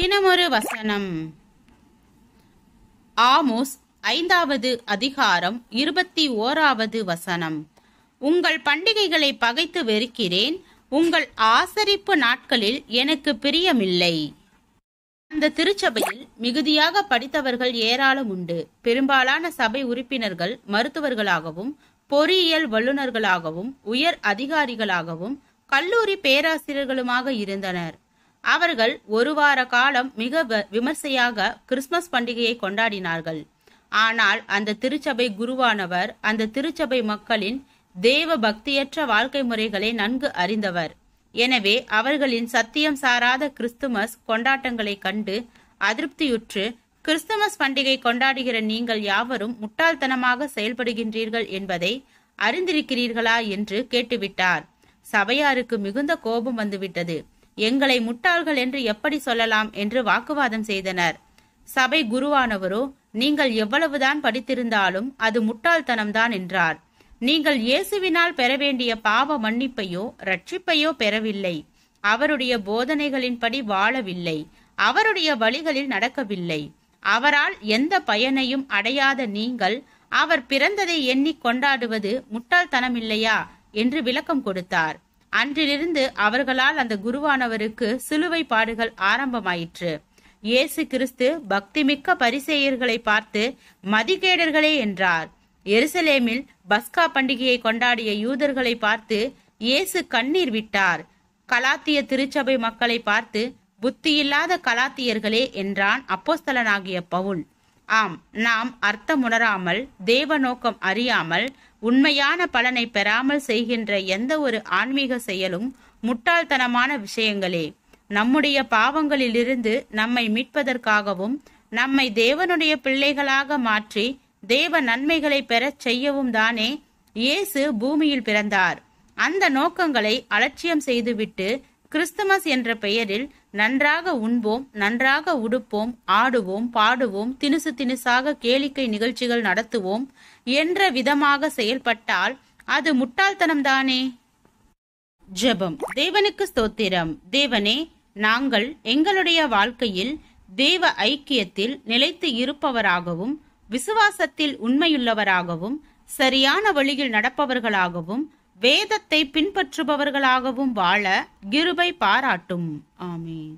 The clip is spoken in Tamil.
தினமொரு வசனம் ஆமோஸ் ஐந்தாவது அதிகாரம் இருபத்தி ஓராவது வசனம் உங்கள் பண்டிகைகளை பகைத்து வெறுக்கிறேன் உங்கள் ஆசரிப்பு நாட்களில் எனக்கு பிரியமில்லை அந்த திருச்சபையில் மிகுதியாக படித்தவர்கள் ஏராளம் உண்டு பெரும்பாலான சபை உறுப்பினர்கள் மருத்துவர்களாகவும் பொறியியல் வல்லுநர்களாகவும் உயர் அதிகாரிகளாகவும் கல்லூரி பேராசிரியர்களுமாக இருந்தனர் அவர்கள் ஒரு வார காலம் மிக விமர்சையாக கிறிஸ்துமஸ் பண்டிகையை கொண்டாடினார்கள் ஆனால் அந்த திருச்சபை குருவானவர் அந்த திருச்சபை மக்களின் தேவ பக்தியற்ற வாழ்க்கை முறைகளை நன்கு அறிந்தவர் எனவே அவர்களின் சத்தியம் சாராத கிறிஸ்துமஸ் கொண்டாட்டங்களை கண்டு அதிருப்தியுற்று கிறிஸ்துமஸ் பண்டிகை கொண்டாடுகிற நீங்கள் யாவரும் முட்டாள்தனமாக செயல்படுகின்றீர்கள் என்பதை அறிந்திருக்கிறீர்களா என்று கேட்டுவிட்டார் சபையாருக்கு மிகுந்த கோபம் வந்துவிட்டது எங்களை முட்டாள்கள் என்று எப்படி சொல்லலாம் என்று வாக்குவாதம் செய்தனர் சபை குருவானவரோ நீங்கள் எவ்வளவுதான் படித்திருந்தாலும் அது முட்டாள்தனம்தான் என்றார் நீங்கள் இயேசுவினால் பெற வேண்டிய பாவ மன்னிப்பையோ ரட்சிப்பையோ பெறவில்லை அவருடைய போதனைகளின்படி வாழவில்லை அவருடைய வழிகளில் நடக்கவில்லை அவரால் எந்த பயனையும் அடையாத நீங்கள் அவர் பிறந்ததை எண்ணி கொண்டாடுவது முட்டாள்தனமில்லையா என்று விளக்கம் கொடுத்தார் அன்றிலிருந்து அவர்களால் அந்த குருவானவருக்கு சிலுவை பாடுகள் ஆரம்பமாயிற்று இயேசு கிறிஸ்து பக்திமிக்க பரிசெயர்களை பார்த்து மதிகேடர்களே என்றார் எருசலேமில் பஸ்கா பண்டிகையை கொண்டாடிய யூதர்களை பார்த்து இயேசு கண்ணீர் விட்டார் கலாத்திய திருச்சபை மக்களை பார்த்து புத்தியில்லாத கலாத்தியர்களே என்றான் அப்போஸ்தலனாகிய பவுல் ஆம் நாம் அர்த்தமுணராமல் தேவ நோக்கம் அறியாமல் உண்மையான பலனை பெறாமல் செய்கின்ற எந்த ஒரு ஆன்மீக செயலும் முட்டாள்தனமான விஷயங்களே நம்முடைய பாவங்களிலிருந்து நம்மை மீட்பதற்காகவும் நம்மை தேவனுடைய பிள்ளைகளாக மாற்றி தேவ நன்மைகளை பெறச் செய்யவும் தானே இயேசு பூமியில் பிறந்தார் அந்த நோக்கங்களை அலட்சியம் செய்துவிட்டு கிறிஸ்துமஸ் என்ற பெயரில் நன்றாக உண்போம் நன்றாக உடுப்போம் ஆடுவோம் பாடுவோம் தினுசு தினுசாக கேளிக்கை நிகழ்ச்சிகள் நடத்துவோம் என்ற விதமாக செயல்பட்டால் அது முட்டாள்தனம்தானே ஜெபம் தேவனுக்கு ஸ்தோத்திரம் தேவனே நாங்கள் எங்களுடைய வாழ்க்கையில் தேவ ஐக்கியத்தில் நிலைத்து இருப்பவராகவும் விசுவாசத்தில் உண்மையுள்ளவராகவும் சரியான வழியில் நடப்பவர்களாகவும் வேதத்தை பின்பற்றுபவர்களாகவும் வாழ கிருபை பாராட்டும் ஆமீன்